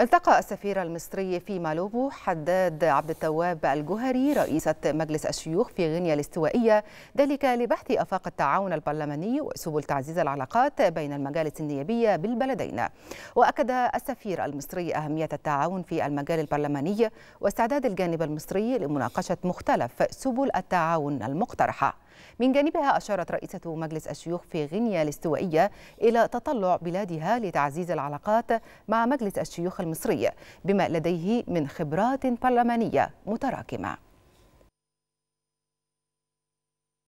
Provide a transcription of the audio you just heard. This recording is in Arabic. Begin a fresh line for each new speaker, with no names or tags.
التقى السفير المصري في مالوبو حداد عبد التواب الجهري رئيسة مجلس الشيوخ في غينيا الاستوائية ذلك لبحث آفاق التعاون البرلماني وسبل تعزيز العلاقات بين المجالس النيابية بالبلدين وأكد السفير المصري أهمية التعاون في المجال البرلماني واستعداد الجانب المصري لمناقشة مختلف سبل التعاون المقترحة من جانبها أشارت رئيسة مجلس الشيوخ في غينيا الاستوائية إلى تطلع بلادها لتعزيز العلاقات مع مجلس الشيوخ المصري بما لديه من خبرات برلمانية متراكمة